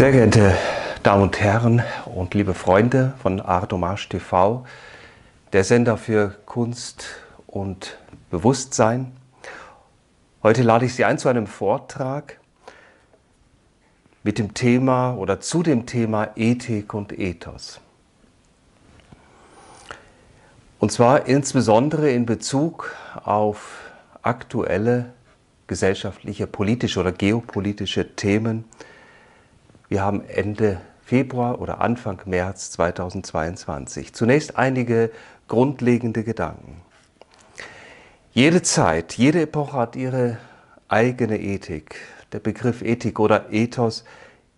Sehr geehrte Damen und Herren und liebe Freunde von Artomarsch TV, der Sender für Kunst und Bewusstsein. Heute lade ich Sie ein zu einem Vortrag mit dem Thema oder zu dem Thema Ethik und Ethos. Und zwar insbesondere in Bezug auf aktuelle gesellschaftliche, politische oder geopolitische Themen, wir haben Ende Februar oder Anfang März 2022. Zunächst einige grundlegende Gedanken. Jede Zeit, jede Epoche hat ihre eigene Ethik. Der Begriff Ethik oder Ethos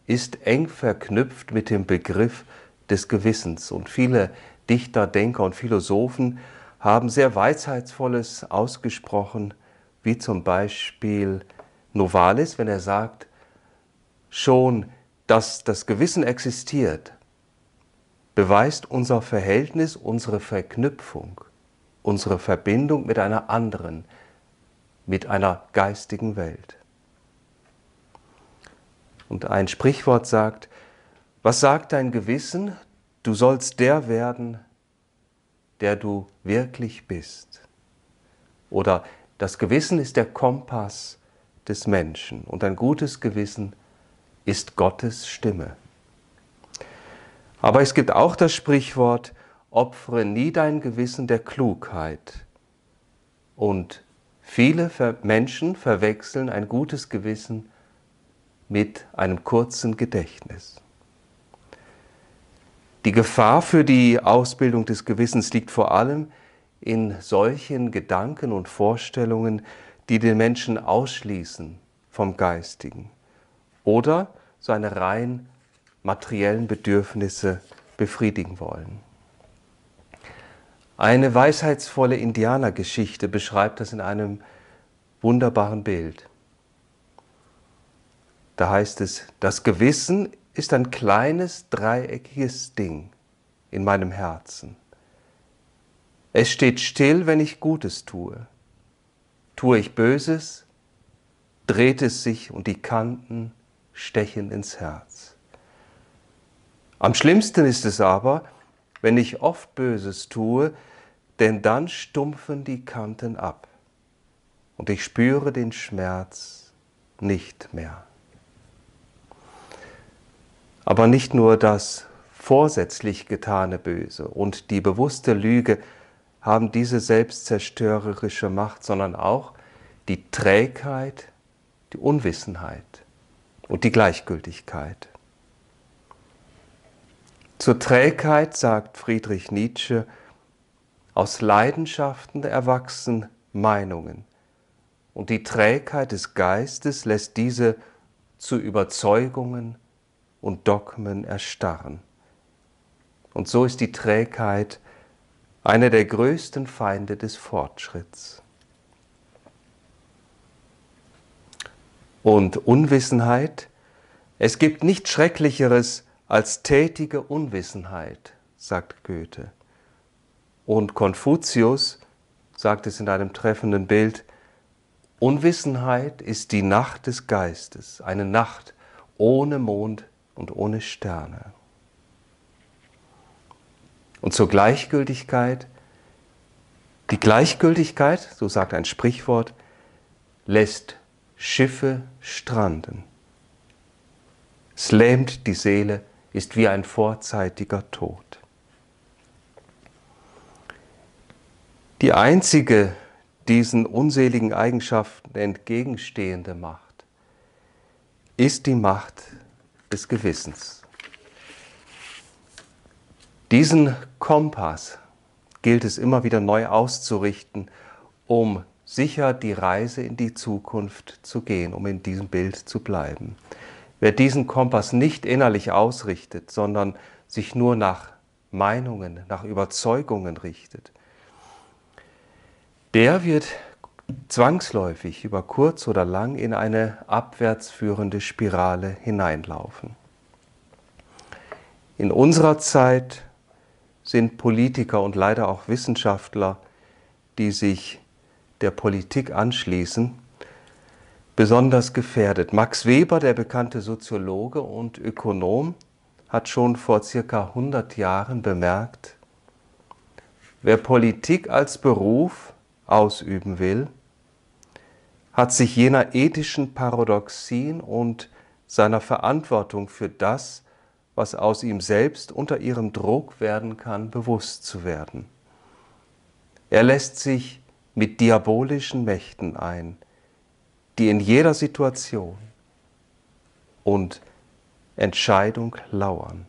ist eng verknüpft mit dem Begriff des Gewissens. Und viele Dichter, Denker und Philosophen haben sehr Weisheitsvolles ausgesprochen, wie zum Beispiel Novalis, wenn er sagt, schon dass das Gewissen existiert, beweist unser Verhältnis, unsere Verknüpfung, unsere Verbindung mit einer anderen, mit einer geistigen Welt. Und ein Sprichwort sagt, was sagt dein Gewissen? Du sollst der werden, der du wirklich bist. Oder das Gewissen ist der Kompass des Menschen und ein gutes Gewissen ist ist Gottes Stimme. Aber es gibt auch das Sprichwort, opfere nie dein Gewissen der Klugheit. Und viele Menschen verwechseln ein gutes Gewissen mit einem kurzen Gedächtnis. Die Gefahr für die Ausbildung des Gewissens liegt vor allem in solchen Gedanken und Vorstellungen, die den Menschen ausschließen vom Geistigen oder seine rein materiellen Bedürfnisse befriedigen wollen. Eine weisheitsvolle Indianergeschichte beschreibt das in einem wunderbaren Bild. Da heißt es, das Gewissen ist ein kleines dreieckiges Ding in meinem Herzen. Es steht still, wenn ich Gutes tue. Tue ich Böses, dreht es sich und die Kanten Stechen ins Herz. Am schlimmsten ist es aber, wenn ich oft Böses tue, denn dann stumpfen die Kanten ab und ich spüre den Schmerz nicht mehr. Aber nicht nur das vorsätzlich getane Böse und die bewusste Lüge haben diese selbstzerstörerische Macht, sondern auch die Trägheit, die Unwissenheit, und die Gleichgültigkeit. Zur Trägheit sagt Friedrich Nietzsche, aus Leidenschaften erwachsen Meinungen, und die Trägheit des Geistes lässt diese zu Überzeugungen und Dogmen erstarren. Und so ist die Trägheit einer der größten Feinde des Fortschritts. und Unwissenheit. Es gibt nichts Schrecklicheres als tätige Unwissenheit, sagt Goethe. Und Konfuzius sagt es in einem treffenden Bild, Unwissenheit ist die Nacht des Geistes, eine Nacht ohne Mond und ohne Sterne. Und zur Gleichgültigkeit, die Gleichgültigkeit, so sagt ein Sprichwort, lässt Schiffe stranden. Es lähmt die Seele, ist wie ein vorzeitiger Tod. Die einzige diesen unseligen Eigenschaften entgegenstehende Macht ist die Macht des Gewissens. Diesen Kompass gilt es immer wieder neu auszurichten, um sicher die Reise in die Zukunft zu gehen, um in diesem Bild zu bleiben. Wer diesen Kompass nicht innerlich ausrichtet, sondern sich nur nach Meinungen, nach Überzeugungen richtet, der wird zwangsläufig über kurz oder lang in eine abwärts führende Spirale hineinlaufen. In unserer Zeit sind Politiker und leider auch Wissenschaftler, die sich der Politik anschließen, besonders gefährdet. Max Weber, der bekannte Soziologe und Ökonom, hat schon vor circa 100 Jahren bemerkt, wer Politik als Beruf ausüben will, hat sich jener ethischen Paradoxien und seiner Verantwortung für das, was aus ihm selbst unter ihrem Druck werden kann, bewusst zu werden. Er lässt sich mit diabolischen Mächten ein, die in jeder Situation und Entscheidung lauern.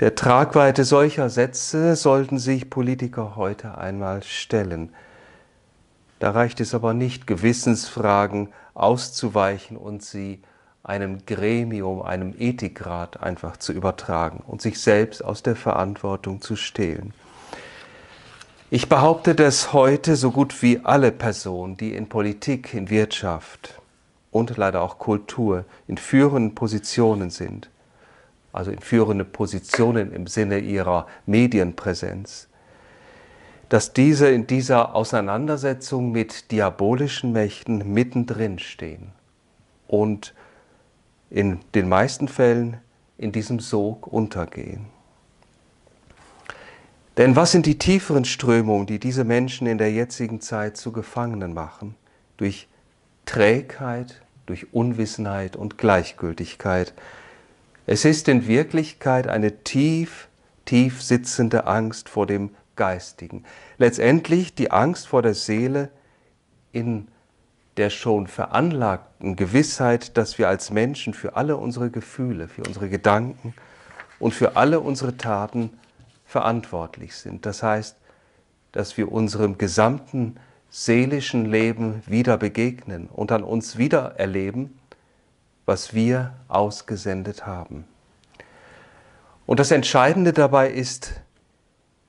Der Tragweite solcher Sätze sollten sich Politiker heute einmal stellen. Da reicht es aber nicht, Gewissensfragen auszuweichen und sie einem Gremium, einem Ethikrat einfach zu übertragen und sich selbst aus der Verantwortung zu stehlen. Ich behaupte, dass heute so gut wie alle Personen, die in Politik, in Wirtschaft und leider auch Kultur in führenden Positionen sind, also in führenden Positionen im Sinne ihrer Medienpräsenz, dass diese in dieser Auseinandersetzung mit diabolischen Mächten mittendrin stehen und in den meisten Fällen in diesem Sog untergehen. Denn was sind die tieferen Strömungen, die diese Menschen in der jetzigen Zeit zu Gefangenen machen? Durch Trägheit, durch Unwissenheit und Gleichgültigkeit. Es ist in Wirklichkeit eine tief, tief sitzende Angst vor dem Geistigen. Letztendlich die Angst vor der Seele in der schon veranlagten Gewissheit, dass wir als Menschen für alle unsere Gefühle, für unsere Gedanken und für alle unsere Taten verantwortlich sind. Das heißt, dass wir unserem gesamten seelischen Leben wieder begegnen und an uns wieder erleben, was wir ausgesendet haben. Und das Entscheidende dabei ist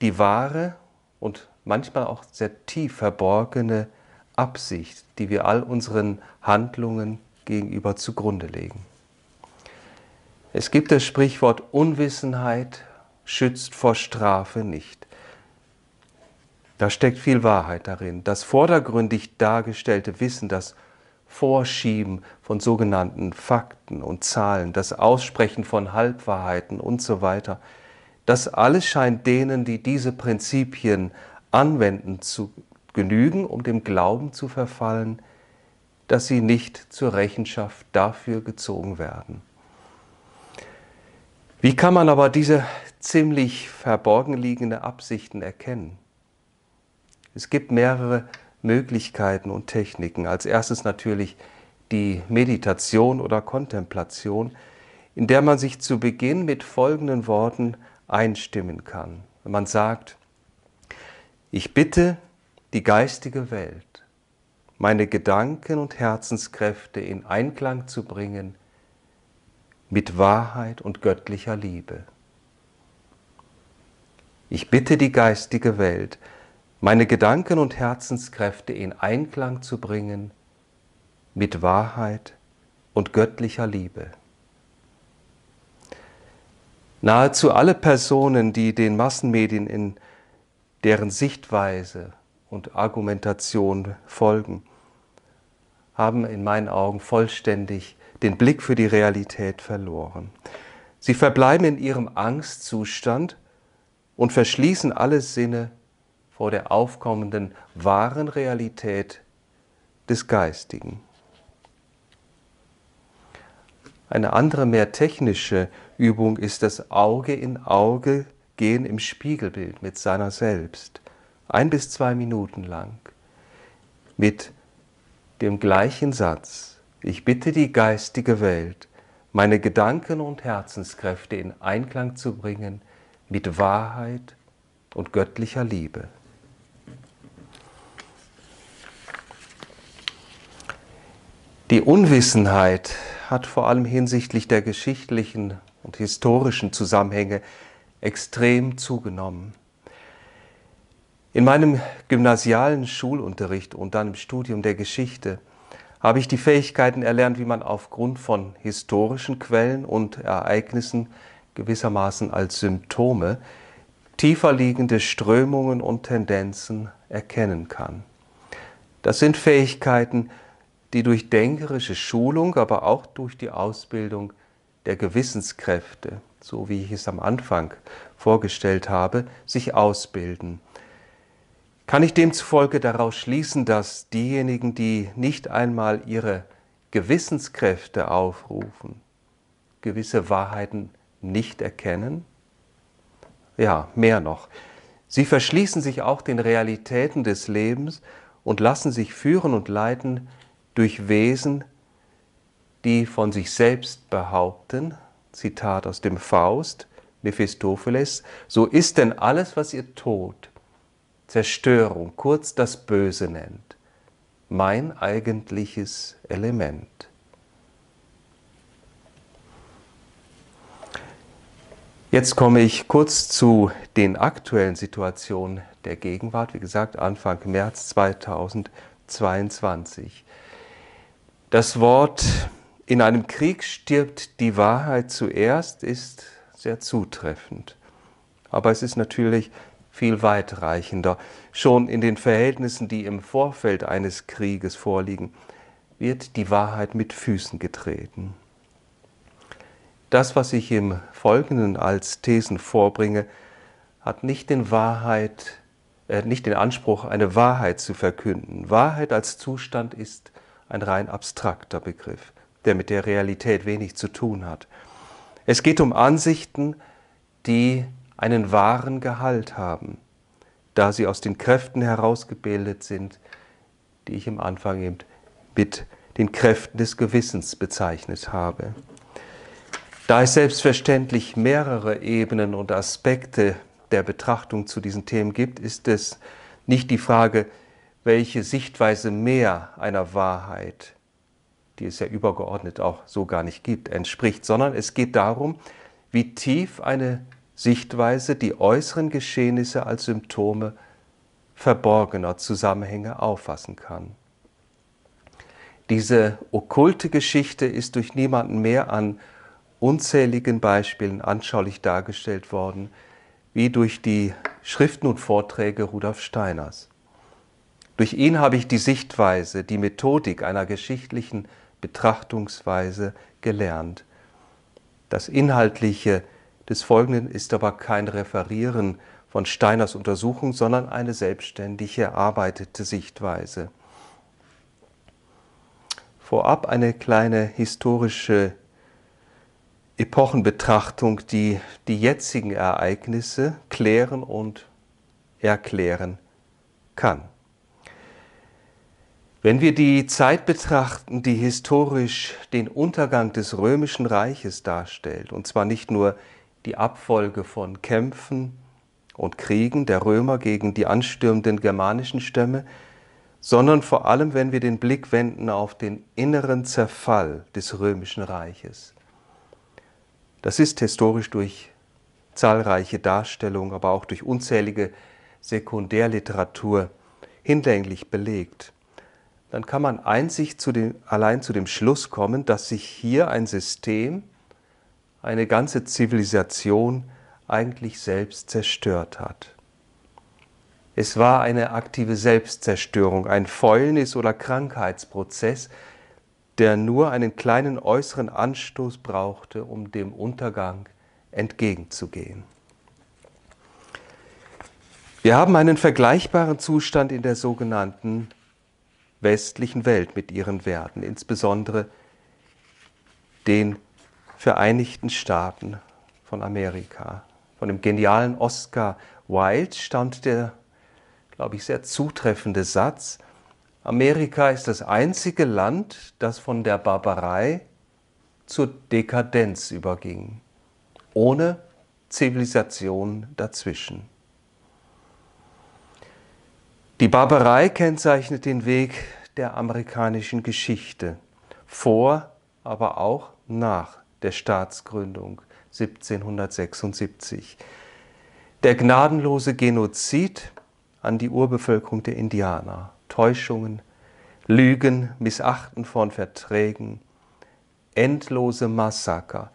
die wahre und manchmal auch sehr tief verborgene Absicht, die wir all unseren Handlungen gegenüber zugrunde legen. Es gibt das Sprichwort Unwissenheit schützt vor Strafe nicht. Da steckt viel Wahrheit darin. Das vordergründig dargestellte Wissen, das Vorschieben von sogenannten Fakten und Zahlen, das Aussprechen von Halbwahrheiten und so weiter, das alles scheint denen, die diese Prinzipien anwenden, zu genügen, um dem Glauben zu verfallen, dass sie nicht zur Rechenschaft dafür gezogen werden. Wie kann man aber diese ziemlich verborgen liegende Absichten erkennen. Es gibt mehrere Möglichkeiten und Techniken. Als erstes natürlich die Meditation oder Kontemplation, in der man sich zu Beginn mit folgenden Worten einstimmen kann. Man sagt, ich bitte die geistige Welt, meine Gedanken und Herzenskräfte in Einklang zu bringen mit Wahrheit und göttlicher Liebe. Ich bitte die geistige Welt, meine Gedanken und Herzenskräfte in Einklang zu bringen mit Wahrheit und göttlicher Liebe. Nahezu alle Personen, die den Massenmedien in deren Sichtweise und Argumentation folgen, haben in meinen Augen vollständig den Blick für die Realität verloren. Sie verbleiben in ihrem Angstzustand und verschließen alle Sinne vor der aufkommenden wahren Realität des Geistigen. Eine andere, mehr technische Übung ist das Auge in Auge gehen im Spiegelbild mit seiner selbst, ein bis zwei Minuten lang, mit dem gleichen Satz. Ich bitte die geistige Welt, meine Gedanken und Herzenskräfte in Einklang zu bringen, mit Wahrheit und göttlicher Liebe. Die Unwissenheit hat vor allem hinsichtlich der geschichtlichen und historischen Zusammenhänge extrem zugenommen. In meinem gymnasialen Schulunterricht und dann im Studium der Geschichte habe ich die Fähigkeiten erlernt, wie man aufgrund von historischen Quellen und Ereignissen gewissermaßen als Symptome tiefer liegende Strömungen und Tendenzen erkennen kann. Das sind Fähigkeiten, die durch denkerische Schulung, aber auch durch die Ausbildung der Gewissenskräfte, so wie ich es am Anfang vorgestellt habe, sich ausbilden. Kann ich demzufolge daraus schließen, dass diejenigen, die nicht einmal ihre Gewissenskräfte aufrufen, gewisse Wahrheiten nicht erkennen? Ja, mehr noch. Sie verschließen sich auch den Realitäten des Lebens und lassen sich führen und leiten durch Wesen, die von sich selbst behaupten, Zitat aus dem Faust, Mephistopheles, so ist denn alles, was ihr Tod, Zerstörung, kurz das Böse nennt, mein eigentliches Element. Jetzt komme ich kurz zu den aktuellen Situationen der Gegenwart, wie gesagt Anfang März 2022. Das Wort in einem Krieg stirbt die Wahrheit zuerst ist sehr zutreffend. Aber es ist natürlich viel weitreichender. Schon in den Verhältnissen, die im Vorfeld eines Krieges vorliegen, wird die Wahrheit mit Füßen getreten. Das, was ich im Folgenden als Thesen vorbringe, hat nicht den, Wahrheit, äh, nicht den Anspruch, eine Wahrheit zu verkünden. Wahrheit als Zustand ist ein rein abstrakter Begriff, der mit der Realität wenig zu tun hat. Es geht um Ansichten, die einen wahren Gehalt haben, da sie aus den Kräften herausgebildet sind, die ich im Anfang eben mit den Kräften des Gewissens bezeichnet habe. Da es selbstverständlich mehrere Ebenen und Aspekte der Betrachtung zu diesen Themen gibt, ist es nicht die Frage, welche Sichtweise mehr einer Wahrheit, die es ja übergeordnet auch so gar nicht gibt, entspricht, sondern es geht darum, wie tief eine Sichtweise die äußeren Geschehnisse als Symptome verborgener Zusammenhänge auffassen kann. Diese okkulte Geschichte ist durch niemanden mehr an unzähligen Beispielen anschaulich dargestellt worden, wie durch die Schriften und Vorträge Rudolf Steiners. Durch ihn habe ich die Sichtweise, die Methodik einer geschichtlichen Betrachtungsweise gelernt. Das Inhaltliche des Folgenden ist aber kein Referieren von Steiners Untersuchung, sondern eine selbstständig erarbeitete Sichtweise. Vorab eine kleine historische Epochenbetrachtung die die jetzigen Ereignisse klären und erklären kann. Wenn wir die Zeit betrachten, die historisch den Untergang des römischen Reiches darstellt, und zwar nicht nur die Abfolge von Kämpfen und Kriegen der Römer gegen die anstürmenden germanischen Stämme, sondern vor allem, wenn wir den Blick wenden auf den inneren Zerfall des römischen Reiches, das ist historisch durch zahlreiche Darstellungen, aber auch durch unzählige Sekundärliteratur hinlänglich belegt. Dann kann man einzig zu dem, allein zu dem Schluss kommen, dass sich hier ein System, eine ganze Zivilisation eigentlich selbst zerstört hat. Es war eine aktive Selbstzerstörung, ein Fäulnis- oder Krankheitsprozess, der nur einen kleinen äußeren Anstoß brauchte, um dem Untergang entgegenzugehen. Wir haben einen vergleichbaren Zustand in der sogenannten westlichen Welt mit ihren Werten, insbesondere den Vereinigten Staaten von Amerika. Von dem genialen Oscar Wilde stammt der, glaube ich, sehr zutreffende Satz, Amerika ist das einzige Land, das von der Barbarei zur Dekadenz überging, ohne Zivilisation dazwischen. Die Barbarei kennzeichnet den Weg der amerikanischen Geschichte vor, aber auch nach der Staatsgründung 1776. Der gnadenlose Genozid an die Urbevölkerung der Indianer Täuschungen, Lügen, Missachten von Verträgen, endlose Massaker.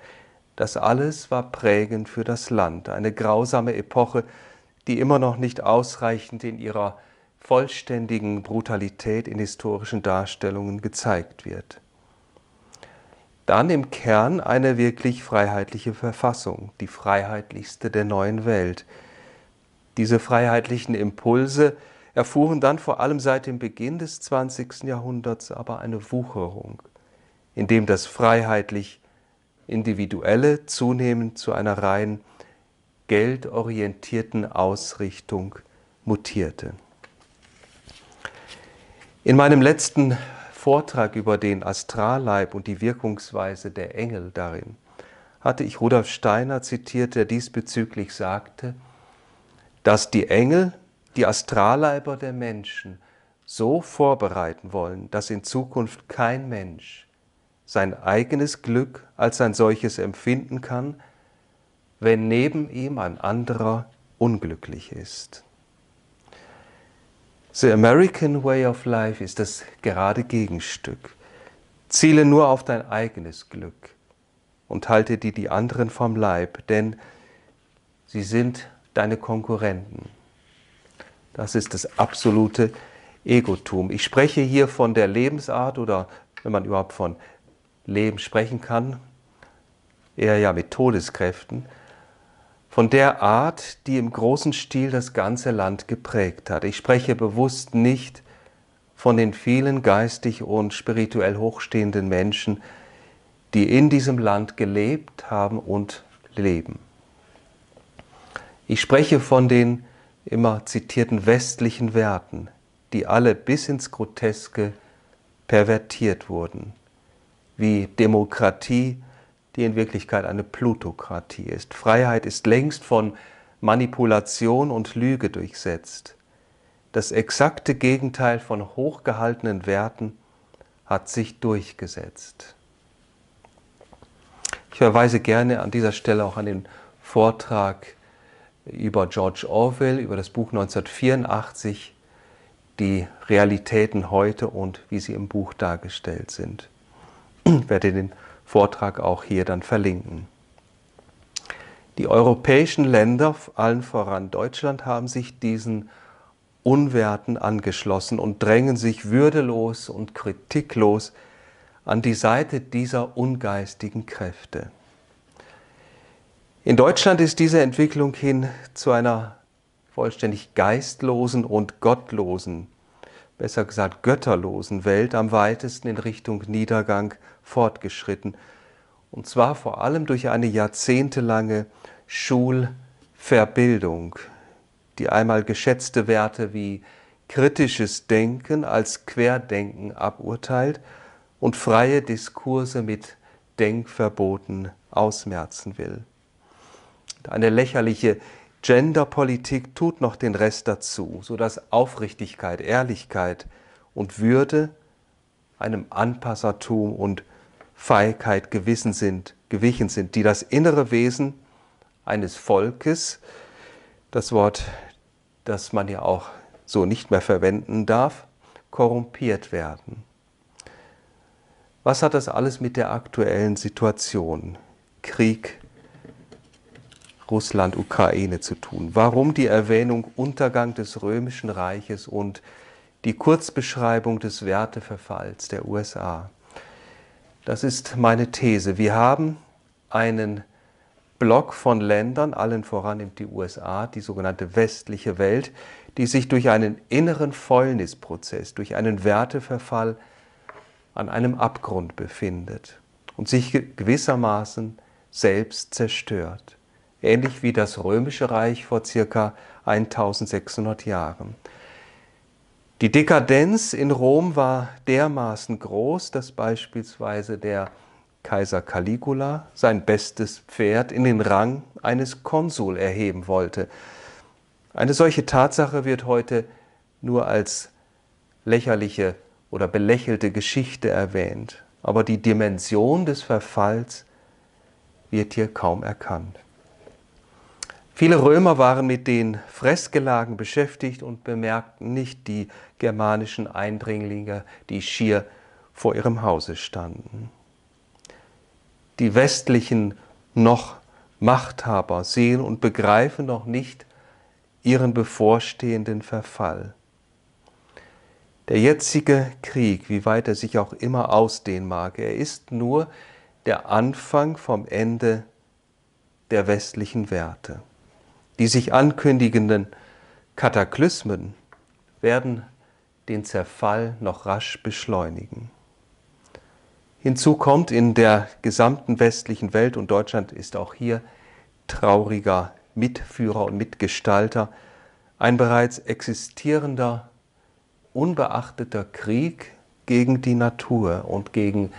Das alles war prägend für das Land, eine grausame Epoche, die immer noch nicht ausreichend in ihrer vollständigen Brutalität in historischen Darstellungen gezeigt wird. Dann im Kern eine wirklich freiheitliche Verfassung, die freiheitlichste der neuen Welt. Diese freiheitlichen Impulse erfuhren dann vor allem seit dem Beginn des 20. Jahrhunderts aber eine Wucherung, in dem das freiheitlich Individuelle zunehmend zu einer rein geldorientierten Ausrichtung mutierte. In meinem letzten Vortrag über den Astralleib und die Wirkungsweise der Engel darin hatte ich Rudolf Steiner zitiert, der diesbezüglich sagte, dass die Engel die Astralleiber der Menschen so vorbereiten wollen, dass in Zukunft kein Mensch sein eigenes Glück als ein solches empfinden kann, wenn neben ihm ein anderer unglücklich ist. The American Way of Life ist das gerade Gegenstück. Ziele nur auf dein eigenes Glück und halte dir die anderen vom Leib, denn sie sind deine Konkurrenten. Das ist das absolute Egotum. Ich spreche hier von der Lebensart oder wenn man überhaupt von Leben sprechen kann, eher ja mit Todeskräften, von der Art, die im großen Stil das ganze Land geprägt hat. Ich spreche bewusst nicht von den vielen geistig und spirituell hochstehenden Menschen, die in diesem Land gelebt haben und leben. Ich spreche von den immer zitierten westlichen Werten, die alle bis ins Groteske pervertiert wurden, wie Demokratie, die in Wirklichkeit eine Plutokratie ist. Freiheit ist längst von Manipulation und Lüge durchsetzt. Das exakte Gegenteil von hochgehaltenen Werten hat sich durchgesetzt. Ich verweise gerne an dieser Stelle auch an den Vortrag über George Orwell, über das Buch 1984, die Realitäten heute und wie sie im Buch dargestellt sind. Ich werde den Vortrag auch hier dann verlinken. Die europäischen Länder, allen voran Deutschland, haben sich diesen Unwerten angeschlossen und drängen sich würdelos und kritiklos an die Seite dieser ungeistigen Kräfte. In Deutschland ist diese Entwicklung hin zu einer vollständig geistlosen und gottlosen, besser gesagt götterlosen Welt am weitesten in Richtung Niedergang fortgeschritten. Und zwar vor allem durch eine jahrzehntelange Schulverbildung, die einmal geschätzte Werte wie kritisches Denken als Querdenken aburteilt und freie Diskurse mit Denkverboten ausmerzen will. Eine lächerliche Genderpolitik tut noch den Rest dazu, sodass Aufrichtigkeit, Ehrlichkeit und Würde einem Anpassertum und Feigheit gewichen sind, gewichen sind, die das innere Wesen eines Volkes, das Wort, das man ja auch so nicht mehr verwenden darf, korrumpiert werden. Was hat das alles mit der aktuellen Situation, Krieg Russland-Ukraine zu tun. Warum die Erwähnung Untergang des Römischen Reiches und die Kurzbeschreibung des Werteverfalls der USA? Das ist meine These. Wir haben einen Block von Ländern, allen voran nimmt die USA, die sogenannte westliche Welt, die sich durch einen inneren Fäulnisprozess, durch einen Werteverfall an einem Abgrund befindet und sich gewissermaßen selbst zerstört ähnlich wie das römische Reich vor circa 1600 Jahren. Die Dekadenz in Rom war dermaßen groß, dass beispielsweise der Kaiser Caligula sein bestes Pferd in den Rang eines Konsul erheben wollte. Eine solche Tatsache wird heute nur als lächerliche oder belächelte Geschichte erwähnt, aber die Dimension des Verfalls wird hier kaum erkannt. Viele Römer waren mit den Fressgelagen beschäftigt und bemerkten nicht die germanischen Eindringlinge, die schier vor ihrem Hause standen. Die westlichen noch Machthaber sehen und begreifen noch nicht ihren bevorstehenden Verfall. Der jetzige Krieg, wie weit er sich auch immer ausdehnen mag, er ist nur der Anfang vom Ende der westlichen Werte. Die sich ankündigenden Kataklysmen werden den Zerfall noch rasch beschleunigen. Hinzu kommt, in der gesamten westlichen Welt und Deutschland ist auch hier trauriger Mitführer und Mitgestalter ein bereits existierender, unbeachteter Krieg gegen die Natur und gegen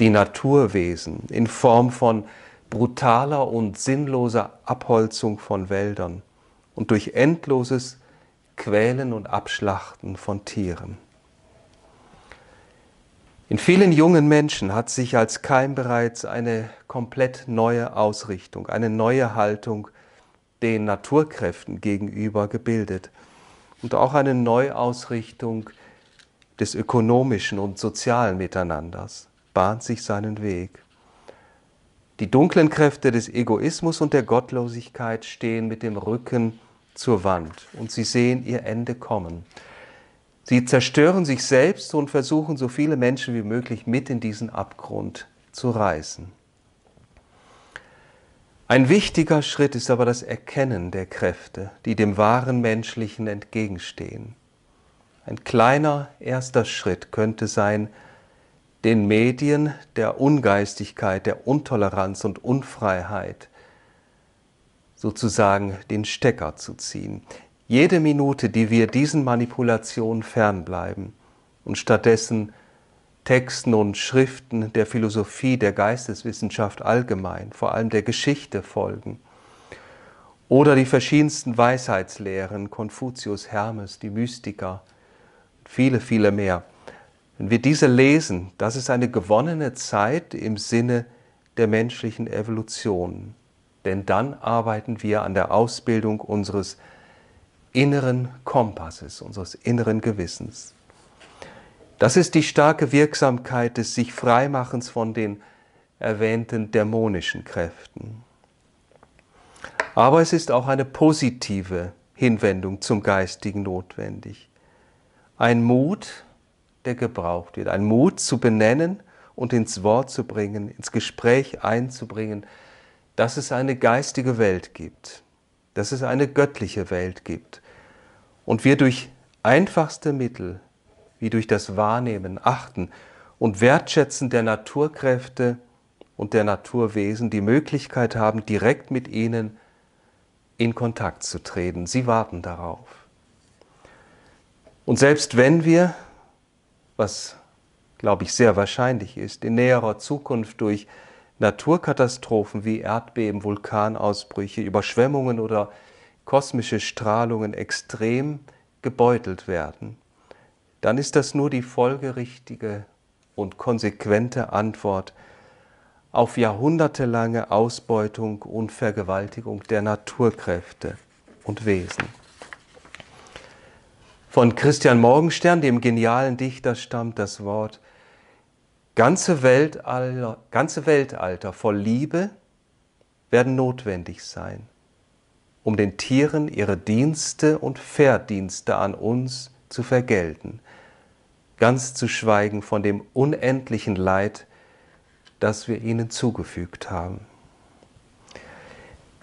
die Naturwesen in Form von brutaler und sinnloser Abholzung von Wäldern und durch endloses Quälen und Abschlachten von Tieren. In vielen jungen Menschen hat sich als Keim bereits eine komplett neue Ausrichtung, eine neue Haltung den Naturkräften gegenüber gebildet und auch eine Neuausrichtung des ökonomischen und sozialen Miteinanders bahnt sich seinen Weg. Die dunklen Kräfte des Egoismus und der Gottlosigkeit stehen mit dem Rücken zur Wand und sie sehen ihr Ende kommen. Sie zerstören sich selbst und versuchen, so viele Menschen wie möglich mit in diesen Abgrund zu reißen. Ein wichtiger Schritt ist aber das Erkennen der Kräfte, die dem wahren Menschlichen entgegenstehen. Ein kleiner erster Schritt könnte sein, den Medien der Ungeistigkeit, der Untoleranz und Unfreiheit sozusagen den Stecker zu ziehen. Jede Minute, die wir diesen Manipulationen fernbleiben und stattdessen Texten und Schriften der Philosophie, der Geisteswissenschaft allgemein, vor allem der Geschichte folgen, oder die verschiedensten Weisheitslehren, Konfuzius, Hermes, die Mystiker, viele, viele mehr. Wenn wir diese lesen, das ist eine gewonnene Zeit im Sinne der menschlichen Evolution. Denn dann arbeiten wir an der Ausbildung unseres inneren Kompasses, unseres inneren Gewissens. Das ist die starke Wirksamkeit des sich Freimachens von den erwähnten dämonischen Kräften. Aber es ist auch eine positive Hinwendung zum Geistigen notwendig. Ein Mut, der gebraucht wird. Ein Mut zu benennen und ins Wort zu bringen, ins Gespräch einzubringen, dass es eine geistige Welt gibt, dass es eine göttliche Welt gibt. Und wir durch einfachste Mittel, wie durch das Wahrnehmen, Achten und Wertschätzen der Naturkräfte und der Naturwesen die Möglichkeit haben, direkt mit ihnen in Kontakt zu treten. Sie warten darauf. Und selbst wenn wir was glaube ich sehr wahrscheinlich ist, in näherer Zukunft durch Naturkatastrophen wie Erdbeben, Vulkanausbrüche, Überschwemmungen oder kosmische Strahlungen extrem gebeutelt werden, dann ist das nur die folgerichtige und konsequente Antwort auf jahrhundertelange Ausbeutung und Vergewaltigung der Naturkräfte und Wesen. Von Christian Morgenstern, dem genialen Dichter, stammt das Wort ganze, Weltall, ganze Weltalter voll Liebe werden notwendig sein, um den Tieren ihre Dienste und Verdienste an uns zu vergelten, ganz zu schweigen von dem unendlichen Leid, das wir ihnen zugefügt haben.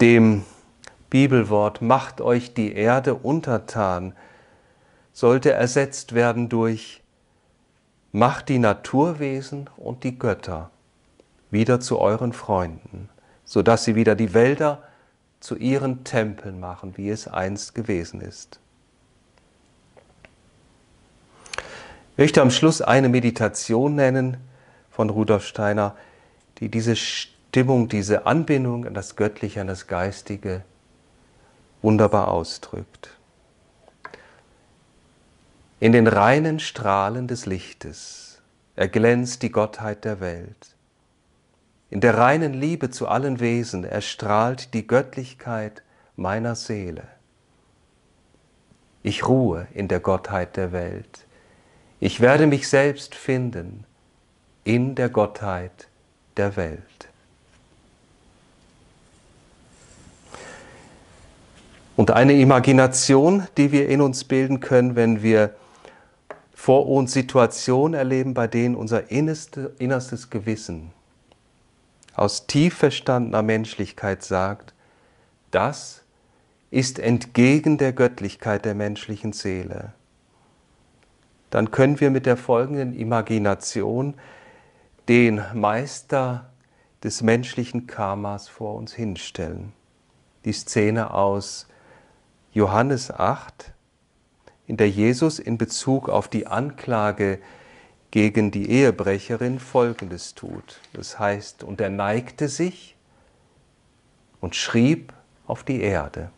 Dem Bibelwort macht euch die Erde untertan, sollte ersetzt werden durch Macht die Naturwesen und die Götter wieder zu euren Freunden, sodass sie wieder die Wälder zu ihren Tempeln machen, wie es einst gewesen ist. Ich möchte am Schluss eine Meditation nennen von Rudolf Steiner, die diese Stimmung, diese Anbindung an das Göttliche, an das Geistige wunderbar ausdrückt. In den reinen Strahlen des Lichtes erglänzt die Gottheit der Welt. In der reinen Liebe zu allen Wesen erstrahlt die Göttlichkeit meiner Seele. Ich ruhe in der Gottheit der Welt. Ich werde mich selbst finden in der Gottheit der Welt. Und eine Imagination, die wir in uns bilden können, wenn wir vor uns Situationen erleben, bei denen unser innerste, innerstes Gewissen aus tief verstandener Menschlichkeit sagt, das ist entgegen der Göttlichkeit der menschlichen Seele. Dann können wir mit der folgenden Imagination den Meister des menschlichen Karmas vor uns hinstellen. Die Szene aus Johannes 8, in der Jesus in Bezug auf die Anklage gegen die Ehebrecherin Folgendes tut. Das heißt, und er neigte sich und schrieb auf die Erde.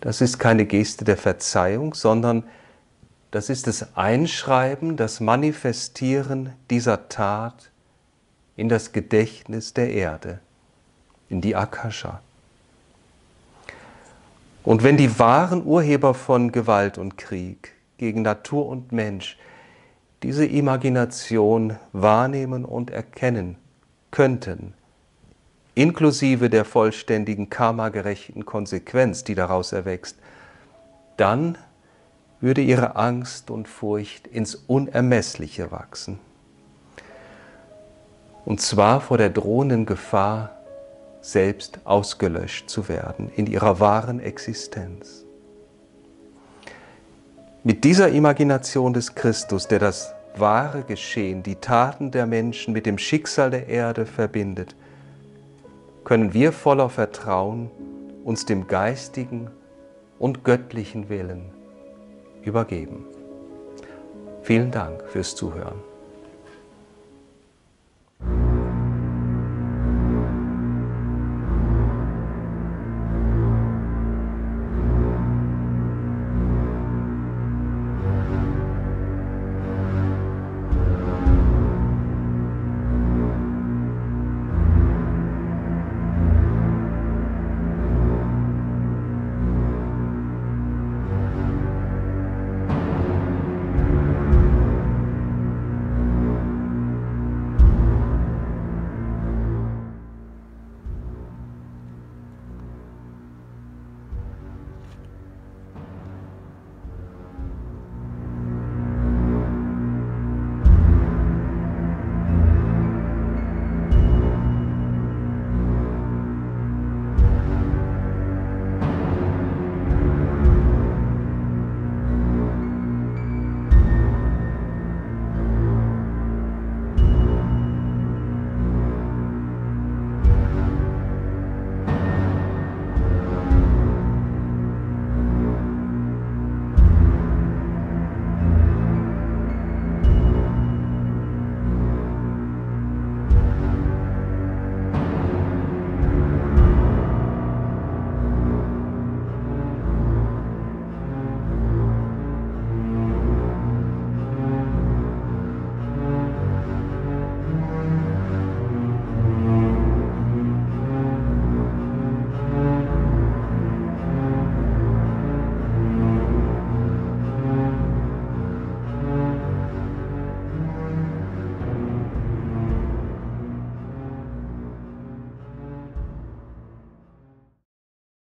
Das ist keine Geste der Verzeihung, sondern das ist das Einschreiben, das Manifestieren dieser Tat in das Gedächtnis der Erde, in die Akasha. Und wenn die wahren Urheber von Gewalt und Krieg gegen Natur und Mensch diese Imagination wahrnehmen und erkennen könnten, inklusive der vollständigen karmagerechten Konsequenz, die daraus erwächst, dann würde ihre Angst und Furcht ins Unermessliche wachsen. Und zwar vor der drohenden Gefahr, selbst ausgelöscht zu werden in ihrer wahren Existenz. Mit dieser Imagination des Christus, der das wahre Geschehen, die Taten der Menschen mit dem Schicksal der Erde verbindet, können wir voller Vertrauen uns dem geistigen und göttlichen Willen übergeben. Vielen Dank fürs Zuhören.